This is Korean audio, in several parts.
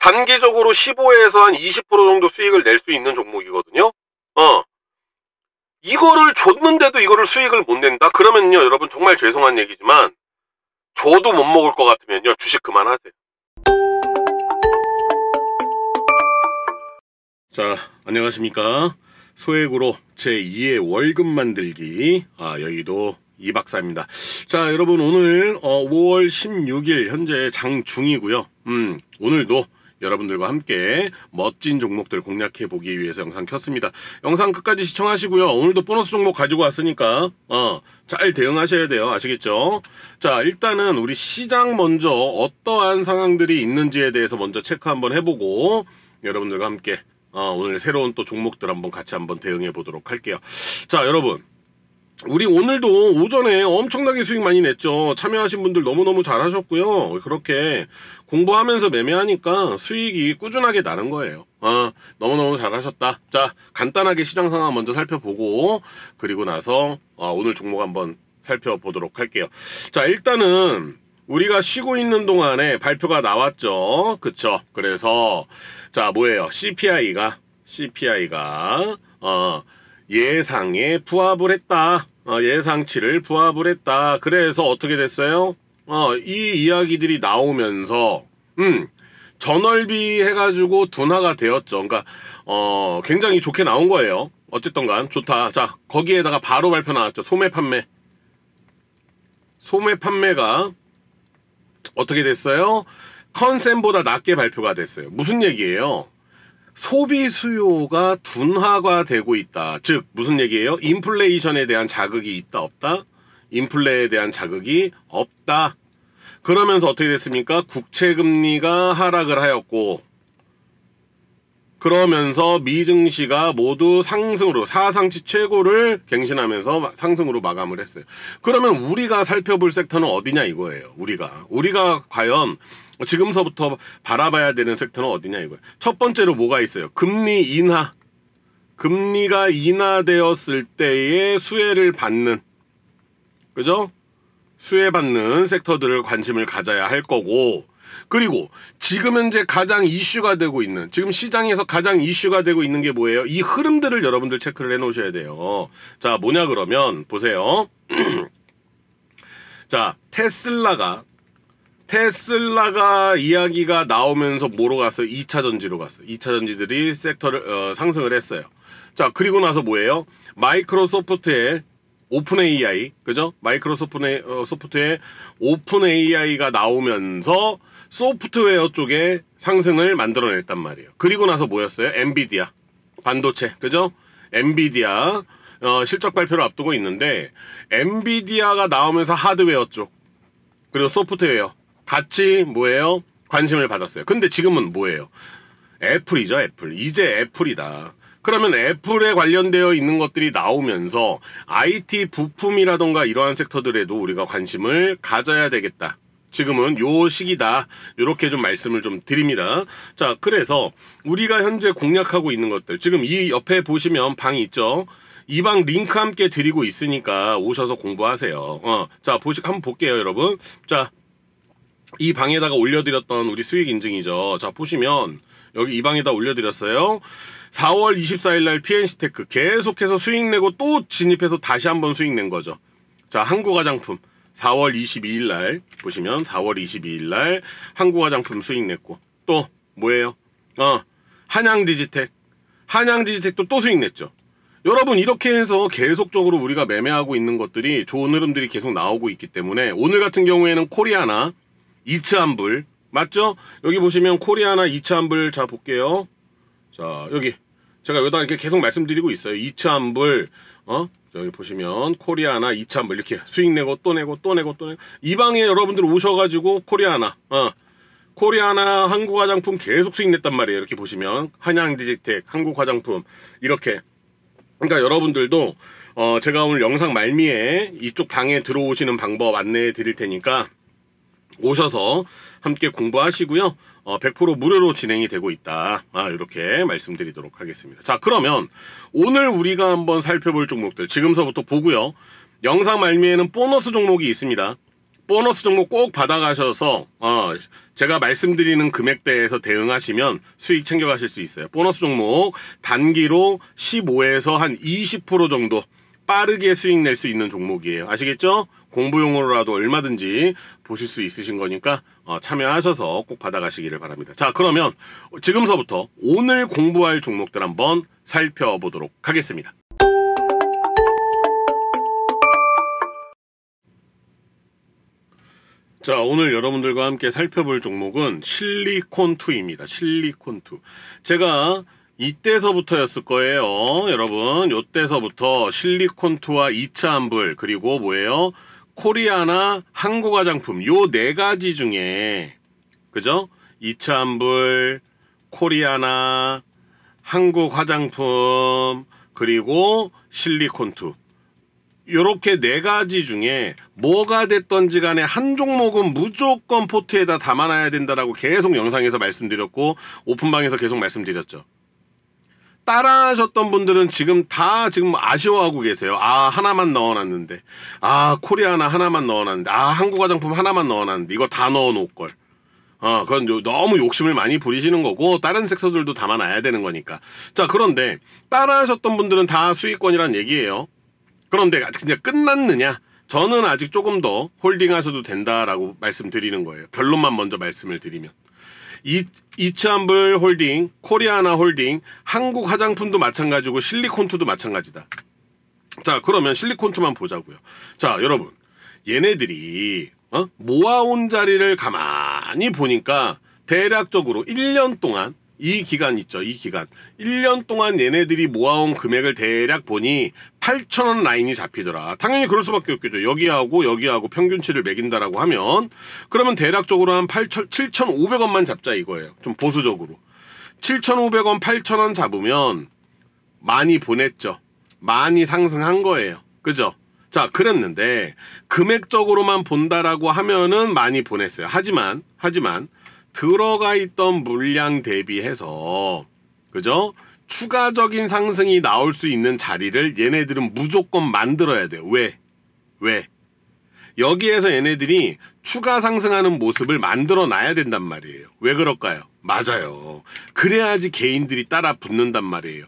단기적으로 15에서 한 20% 정도 수익을 낼 수 있는 종목이거든요. 어. 이거를 줬는데도 이거를 수익을 못 낸다? 그러면요, 여러분 정말 죄송한 얘기지만 저도 못 먹을 것 같으면요, 주식 그만하세요. 자, 안녕하십니까. 소액으로 제2의 월급 만들기 아 여의도 이 박사입니다. 자 여러분 오늘 어, 5월 16일 현재 장중이고요. 음 오늘도 여러분들과 함께 멋진 종목들 공략해 보기 위해서 영상 켰습니다. 영상 끝까지 시청하시고요. 오늘도 보너스 종목 가지고 왔으니까 어, 잘 대응하셔야 돼요. 아시겠죠? 자 일단은 우리 시장 먼저 어떠한 상황들이 있는지에 대해서 먼저 체크 한번 해보고 여러분들과 함께 어, 오늘 새로운 또 종목들 한번 같이 한번 대응해 보도록 할게요. 자 여러분 우리 오늘도 오전에 엄청나게 수익 많이 냈죠. 참여하신 분들 너무너무 잘하셨고요. 그렇게 공부하면서 매매하니까 수익이 꾸준하게 나는 거예요. 아, 너무너무 잘하셨다. 자, 간단하게 시장 상황 먼저 살펴보고 그리고 나서 아, 오늘 종목 한번 살펴보도록 할게요. 자, 일단은 우리가 쉬고 있는 동안에 발표가 나왔죠. 그쵸? 그래서 자, 뭐예요? CPI가 CPI가 어 예상에 부합을 했다. 어, 예상치를 부합을 했다. 그래서 어떻게 됐어요? 어, 이 이야기들이 나오면서 음, 전월비 해가지고 둔화가 되었죠. 그러니까 어, 굉장히 좋게 나온 거예요. 어쨌든간 좋다. 자 거기에다가 바로 발표 나왔죠. 소매 판매. 소매 판매가 어떻게 됐어요? 컨센보다 낮게 발표가 됐어요. 무슨 얘기예요? 소비 수요가 둔화가 되고 있다. 즉 무슨 얘기예요? 인플레이션에 대한 자극이 있다 없다. 인플레에 대한 자극이 없다. 그러면서 어떻게 됐습니까? 국채 금리가 하락을 하였고 그러면서 미증시가 모두 상승으로 사상치 최고를 갱신하면서 상승으로 마감을 했어요. 그러면 우리가 살펴볼 섹터는 어디냐 이거예요. 우리가 우리가 과연 지금서부터 바라봐야 되는 섹터는 어디냐 이거예요. 첫 번째로 뭐가 있어요? 금리 인하. 금리가 인하되었을 때의 수혜를 받는 그죠? 수혜받는 섹터들을 관심을 가져야 할 거고 그리고 지금 현재 가장 이슈가 되고 있는 지금 시장에서 가장 이슈가 되고 있는 게 뭐예요? 이 흐름들을 여러분들 체크를 해 놓으셔야 돼요. 자 뭐냐 그러면 보세요. 자 테슬라가 테슬라가 이야기가 나오면서 뭐로 갔어요? 2차 전지로 갔어요. 2차 전지들이 섹터를 어, 상승을 했어요. 자, 그리고 나서 뭐예요? 마이크로소프트의 오픈 AI, 그죠? 마이크로소프트의 어, 오픈 AI가 나오면서 소프트웨어 쪽에 상승을 만들어냈단 말이에요. 그리고 나서 뭐였어요? 엔비디아, 반도체, 그죠? 엔비디아 어, 실적 발표를 앞두고 있는데 엔비디아가 나오면서 하드웨어 쪽, 그리고 소프트웨어, 같이 뭐예요? 관심을 받았어요. 근데 지금은 뭐예요? 애플이죠, 애플. 이제 애플이다. 그러면 애플에 관련되어 있는 것들이 나오면서 IT 부품이라던가 이러한 섹터들에도 우리가 관심을 가져야 되겠다. 지금은 요 시기다. 요렇게좀 말씀을 좀 드립니다. 자, 그래서 우리가 현재 공략하고 있는 것들. 지금 이 옆에 보시면 방 있죠. 이 방 링크 함께 드리고 있으니까 오셔서 공부하세요. 어, 자, 보시, 한번 볼게요, 여러분. 자, 이 방에다가 올려드렸던 우리 수익 인증이죠. 자 보시면 여기 이 방에다 올려드렸어요. 4월 24일날 PNC테크 계속해서 수익 내고 또 진입해서 다시 한번 수익 낸 거죠. 자 한국화장품 4월 22일날 보시면 4월 22일날 한국화장품 수익 냈고 또 뭐예요? 어 한양디지텍 한양디지텍도 또 수익 냈죠. 여러분 이렇게 해서 계속적으로 우리가 매매하고 있는 것들이 좋은 흐름들이 계속 나오고 있기 때문에 오늘 같은 경우에는 코리아나 이차한불 맞죠? 여기 보시면 코리아나 이차한불자 볼게요 자 여기 제가 여기다 이렇게 계속 말씀드리고 있어요 이차한불 어? 여기 보시면 코리아나 이차한불 이렇게 수익 내고 또 내고 또 내고 또 내고 이 방에 여러분들 오셔가지고 코리아나 어. 코리아나 한국 화장품 계속 수익 냈단 말이에요 이렇게 보시면 한양디지텍 한국 화장품 이렇게 그러니까 여러분들도 어 제가 오늘 영상 말미에 이쪽 방에 들어오시는 방법 안내해 드릴 테니까 오셔서 함께 공부하시고요. 어, 100% 무료로 진행이 되고 있다. 아, 이렇게 말씀드리도록 하겠습니다. 자, 그러면 오늘 우리가 한번 살펴볼 종목들 지금서부터 보고요. 영상 말미에는 보너스 종목이 있습니다. 보너스 종목 꼭 받아가셔서 어, 제가 말씀드리는 금액대에서 대응하시면 수익 챙겨가실 수 있어요. 보너스 종목 단기로 15에서 한 20% 정도 빠르게 수익 낼 수 있는 종목이에요. 아시겠죠? 공부용으로라도 얼마든지 보실 수 있으신 거니까 어, 참여하셔서 꼭 받아가시기를 바랍니다. 자 그러면 지금서부터 오늘 공부할 종목들 한번 살펴보도록 하겠습니다. 자 오늘 여러분들과 함께 살펴볼 종목은 실리콘2입니다. 실리콘2 제가 이때서부터였을 거예요. 여러분, 이때서부터 실리콘2와 2차 환불, 그리고 뭐예요? 코리아나 한국 화장품 요 네 가지 중에 그죠? 이차한불, 코리아나, 한국 화장품, 그리고 실리콘투 요렇게 네 가지 중에 뭐가 됐던지 간에 한 종목은 무조건 포트에다 담아놔야 된다라고 계속 영상에서 말씀드렸고 오픈방에서 계속 말씀드렸죠. 따라하셨던 분들은 지금 다 지금 아쉬워하고 계세요. 아 하나만 넣어놨는데, 아 코리아나 하나만 넣어놨는데, 아 한국 화장품 하나만 넣어놨는데 이거 다 넣어놓을 걸. 어, 그건 너무 욕심을 많이 부리시는 거고 다른 섹터들도 담아놔야 되는 거니까. 자 그런데 따라하셨던 분들은 다 수익권이란 얘기예요. 그런데 아직 그냥 끝났느냐? 저는 아직 조금 더 홀딩하셔도 된다라고 말씀드리는 거예요. 결론만 먼저 말씀을 드리면. 이, 이치암블 홀딩, 코리아나 홀딩, 한국 화장품도 마찬가지고 실리콘투도 마찬가지다. 자, 그러면 실리콘투만 보자고요. 자, 여러분. 얘네들이 어? 모아온 자리를 가만히 보니까 대략적으로 1년 동안 이 기간 있죠. 이 기간. 1년 동안 얘네들이 모아온 금액을 대략 보니 8천원 라인이 잡히더라. 당연히 그럴 수밖에 없겠죠. 여기하고 여기하고 평균치를 매긴다라고 하면 그러면 대략적으로 한 8천, 7,500원만 잡자 이거예요. 좀 보수적으로. 7,500원, 8천원 잡으면 많이 보냈죠. 많이 상승한 거예요. 그죠? 자, 그랬는데 금액적으로만 본다라고 하면은 많이 보냈어요. 하지만 하지만 들어가 있던 물량 대비해서 그죠? 추가적인 상승이 나올 수 있는 자리를 얘네들은 무조건 만들어야 돼. 왜? 왜? 여기에서 얘네들이 추가 상승하는 모습을 만들어 놔야 된단 말이에요. 왜 그럴까요? 맞아요. 그래야지 개인들이 따라 붙는단 말이에요.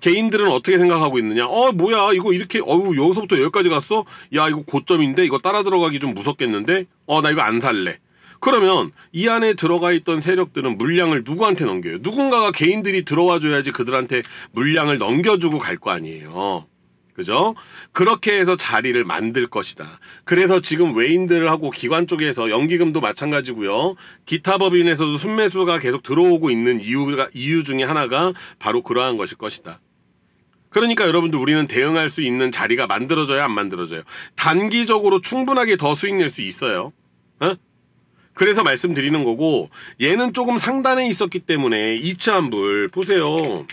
개인들은 어떻게 생각하고 있느냐? 어, 뭐야, 이거 이렇게, 어우, 여기서부터 여기까지 갔어? 야, 이거 고점인데? 이거 따라 들어가기 좀 무섭겠는데? 어, 나 이거 안 살래. 그러면 이 안에 들어가 있던 세력들은 물량을 누구한테 넘겨요? 누군가가 개인들이 들어와 줘야지 그들한테 물량을 넘겨주고 갈 거 아니에요. 그죠? 그렇게 해서 자리를 만들 것이다. 그래서 지금 외인들하고 을 기관 쪽에서 연기금도 마찬가지고요. 기타 법인에서도 순매수가 계속 들어오고 있는 이유가 이유 중에 하나가 바로 그러한 것일 것이다. 그러니까 여러분들 우리는 대응할 수 있는 자리가 만들어져야 안 만들어져요. 단기적으로 충분하게 더 수익 낼 수 있어요. 어? 그래서 말씀드리는 거고 얘는 조금 상단에 있었기 때문에 2차 한불 보세요.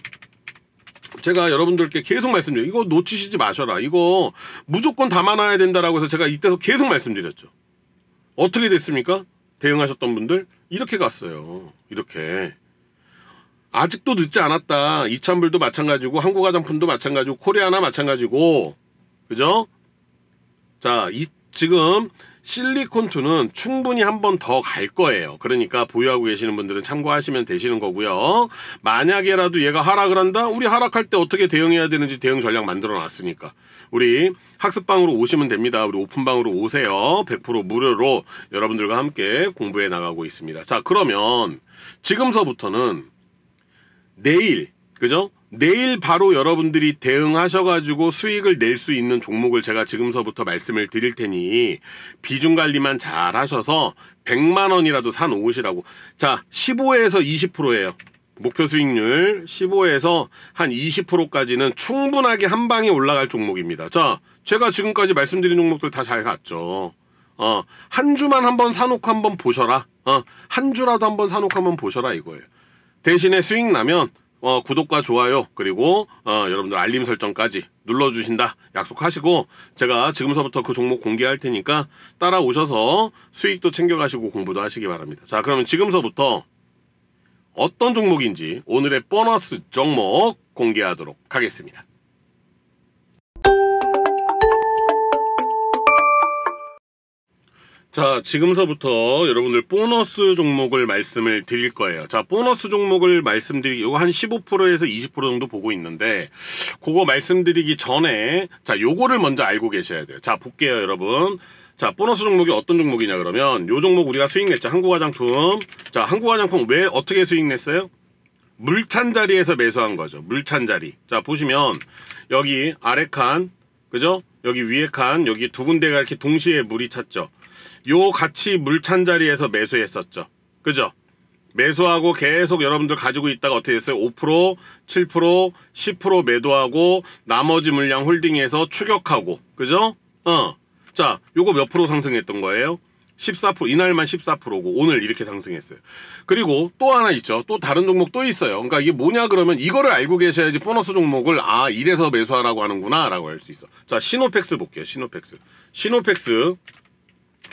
제가 여러분들께 계속 말씀드려요. 이거 놓치시지 마셔라. 이거 무조건 담아놔야 된다라고 해서 제가 이때서 계속 말씀드렸죠. 어떻게 됐습니까? 대응하셨던 분들 이렇게 갔어요. 이렇게. 아직도 늦지 않았다. 이찬불도 마찬가지고 한국 화장품도 마찬가지고 코리아나 마찬가지고 그죠? 자, 이, 지금 실리콘2는 충분히 한 번 더 갈 거예요. 그러니까 보유하고 계시는 분들은 참고하시면 되시는 거고요. 만약에라도 얘가 하락을 한다? 우리 하락할 때 어떻게 대응해야 되는지 대응 전략 만들어 놨으니까. 우리 학습방으로 오시면 됩니다. 우리 오픈방으로 오세요. 100% 무료로 여러분들과 함께 공부해 나가고 있습니다. 자, 그러면 지금서부터는 내일 그죠? 내일 바로 여러분들이 대응하셔가지고 수익을 낼 수 있는 종목을 제가 지금서부터 말씀을 드릴 테니 비중 관리만 잘 하셔서 100만 원이라도 사 놓으시라고. 자, 15에서 20%예요. 목표 수익률 15에서 한 20%까지는 충분하게 한 방에 올라갈 종목입니다. 자, 제가 지금까지 말씀드린 종목들 다 잘 갔죠. 어, 한 주만 한 번 사놓고 한 번 보셔라. 어, 한 주라도 한 번 사놓고 한 번 보셔라 이거예요. 대신에 수익 나면 어, 구독과 좋아요 그리고 어, 여러분들 알림 설정까지 눌러주신다 약속하시고 제가 지금서부터 그 종목 공개할 테니까 따라오셔서 수익도 챙겨가시고 공부도 하시기 바랍니다. 자 그러면 지금서부터 어떤 종목인지 오늘의 보너스 종목 공개하도록 하겠습니다. 자 지금서부터 여러분들 보너스 종목을 말씀을 드릴 거예요 자 보너스 종목을 말씀드리기 요거 한 15%에서 20% 정도 보고 있는데 그거 말씀드리기 전에 자 요거를 먼저 알고 계셔야 돼요 자 볼게요 여러분 자 보너스 종목이 어떤 종목이냐 그러면 요 종목 우리가 수익 냈죠 한국화장품 자 한국화장품 왜 어떻게 수익 냈어요 물 찬 자리에서 매수한 거죠 물 찬 자리 자 보시면 여기 아래 칸 그죠 여기 위에 칸 여기 두 군데가 이렇게 동시에 물이 찼죠 요 같이 물 찬 자리에서 매수했었죠. 그죠? 매수하고 계속 여러분들 가지고 있다가 어떻게 됐어요? 5%, 7%, 10% 매도하고 나머지 물량 홀딩해서 추격하고 그죠? 어. 자, 요거 몇 프로 상승했던 거예요? 14% 이날만 14%고 오늘 이렇게 상승했어요. 그리고 또 하나 있죠. 또 다른 종목 또 있어요. 그러니까 이게 뭐냐 그러면 이거를 알고 계셔야지 보너스 종목을 아 이래서 매수하라고 하는구나라고 할 수 있어. 자, 시노펙스 볼게요. 시노펙스. 시노펙스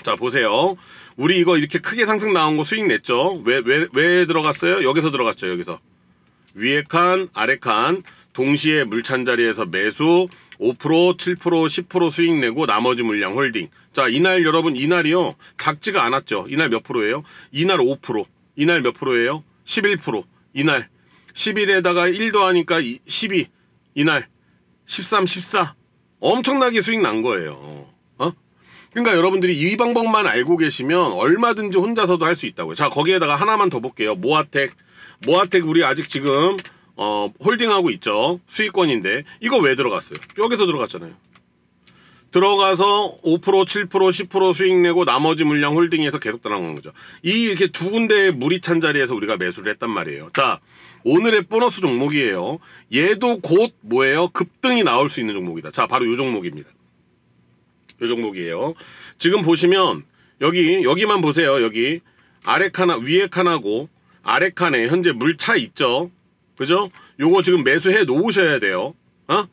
자 보세요 우리 이거 이렇게 크게 상승 나온 거 수익 냈죠 왜 왜, 왜 들어갔어요 여기서 들어갔죠 여기서 위에 칸 아래 칸 동시에 물 찬 자리에서 매수 5% 7% 10% 수익 내고 나머지 물량 홀딩 자 이날 여러분 이날이요 작지가 않았죠 이날 몇 프로예요 이날 5% 이날 몇 프로예요 11% 이날 10일에다가 1도 하니까 12 이날 13 14 엄청나게 수익 난 거예요 그러니까 여러분들이 이 방법만 알고 계시면 얼마든지 혼자서도 할 수 있다고요. 자 거기에다가 하나만 더 볼게요. 모아텍 모아텍 우리 아직 지금 어, 홀딩하고 있죠. 수익권인데 이거 왜 들어갔어요? 여기서 들어갔잖아요. 들어가서 5%, 7%, 10% 수익 내고 나머지 물량 홀딩해서 계속 따라간 거죠. 이 이렇게 두 군데의 물이 찬 자리에서 우리가 매수를 했단 말이에요. 자, 오늘의 보너스 종목이에요. 얘도 곧 뭐예요? 급등이 나올 수 있는 종목이다. 자, 바로 이 종목입니다. 요 종목이에요. 지금 보시면 여기 여기만 보세요. 여기 아래 칸 위에 칸하고 아래 칸에 현재 물차 있죠. 그죠? 요거 지금 매수해 놓으셔야 돼요. 어?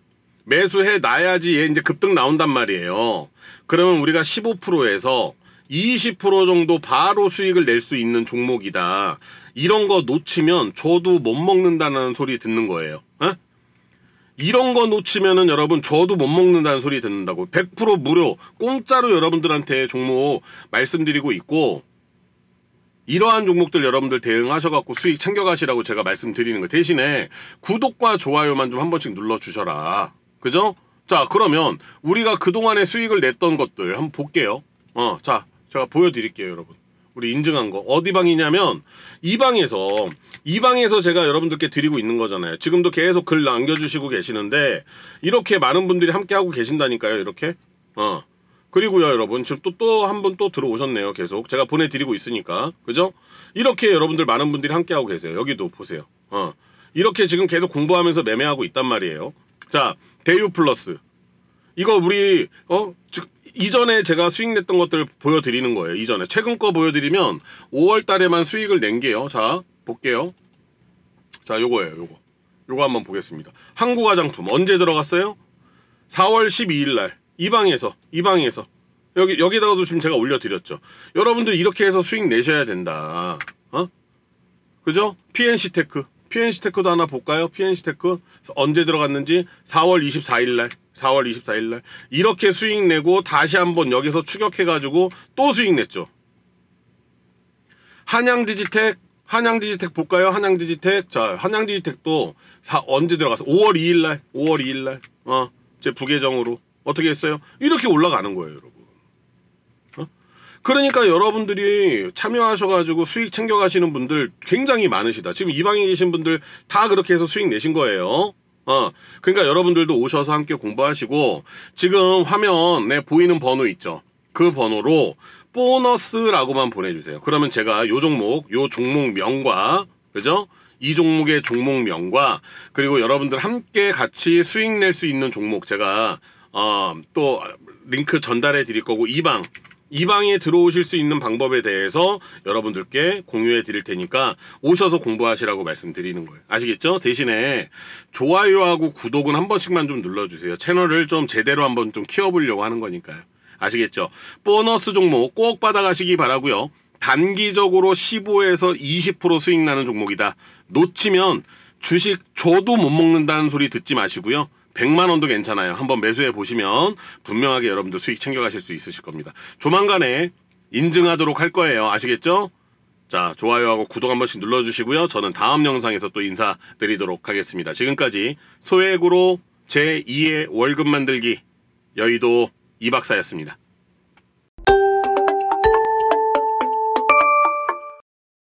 매수해 놔야지 얘 이제 급등 나온단 말이에요. 그러면 우리가 15%에서 20% 정도 바로 수익을 낼 수 있는 종목이다. 이런 거 놓치면 저도 못 먹는다는 소리 듣는 거예요. 이런 거 놓치면은 여러분 저도 못 먹는다는 소리 듣는다고 100% 무료 공짜로 여러분들한테 종목 말씀드리고 있고 이러한 종목들 여러분들 대응하셔갖고 수익 챙겨가시라고 제가 말씀드리는 거 대신에 구독과 좋아요만 좀 한 번씩 눌러주셔라 그죠? 자 그러면 우리가 그동안에 수익을 냈던 것들 한번 볼게요 어자 제가 보여드릴게요 여러분 우리 인증한 거 어디 방이냐면 이 방에서 이 방에서 제가 여러분들께 드리고 있는 거잖아요 지금도 계속 글 남겨주시고 계시는데 이렇게 많은 분들이 함께 하고 계신다니까요 이렇게 어 그리고요 여러분 지금 또 또한번또 들어오셨네요 계속 제가 보내드리고 있으니까 그죠 이렇게 여러분들 많은 분들이 함께 하고 계세요 여기도 보세요 어 이렇게 지금 계속 공부하면서 매매하고 있단 말이에요 자 대유 플러스 이거 우리 어즉 이전에 제가 수익 냈던 것들 보여드리는 거예요. 이전에 최근 거 보여드리면 5월 달에만 수익을 낸 게요. 자 볼게요. 자 요거예요. 요거. 요거 한번 보겠습니다. 한국 화장품 언제 들어갔어요? 4월 12일 날 이방에서 이방에서 여기 여기다가도 지금 제가 올려드렸죠. 여러분들 이렇게 해서 수익 내셔야 된다. 어? 그죠? PNC 테크 PNC 테크도 하나 볼까요? PNC 테크 언제 들어갔는지 4월 24일 날 4월 24일 날 이렇게 수익 내고 다시 한번 여기서 추격해 가지고 또 수익 냈죠. 한양디지텍 한양디지텍 볼까요? 한양디지텍 자 한양디지텍도 사, 언제 들어가서 5월 2일 날 5월 2일 날어제 부계정으로 어떻게 했어요? 이렇게 올라가는 거예요 여러분 어? 그러니까 여러분들이 참여하셔가지고 수익 챙겨가시는 분들 굉장히 많으시다 지금 이방에 계신 분들 다 그렇게 해서 수익 내신 거예요 어, 그러니까 여러분들도 오셔서 함께 공부하시고 지금 화면에 보이는 번호 있죠. 그 번호로 보너스라고만 보내주세요. 그러면 제가 요 종목, 요 종목명과 그죠? 이 종목의 종목명과 그리고 여러분들 함께 같이 수익 낼 수 있는 종목 제가 어, 또 링크 전달해 드릴 거고 이방 이 방에 들어오실 수 있는 방법에 대해서 여러분들께 공유해 드릴 테니까 오셔서 공부하시라고 말씀드리는 거예요. 아시겠죠? 대신에 좋아요하고 구독은 한 번씩만 좀 눌러주세요. 채널을 좀 제대로 한번 좀 키워보려고 하는 거니까요. 아시겠죠? 보너스 종목 꼭 받아가시기 바라고요. 단기적으로 15에서 20% 수익 나는 종목이다. 놓치면 주식 저도 못 먹는다는 소리 듣지 마시고요. 100만 원도 괜찮아요. 한번 매수해 보시면 분명하게 여러분들 수익 챙겨가실 수 있으실 겁니다. 조만간에 인증하도록 할 거예요. 아시겠죠? 자, 좋아요하고 구독 한 번씩 눌러주시고요. 저는 다음 영상에서 또 인사드리도록 하겠습니다. 지금까지 소액으로 제2의 월급 만들기 여의도 이박사였습니다.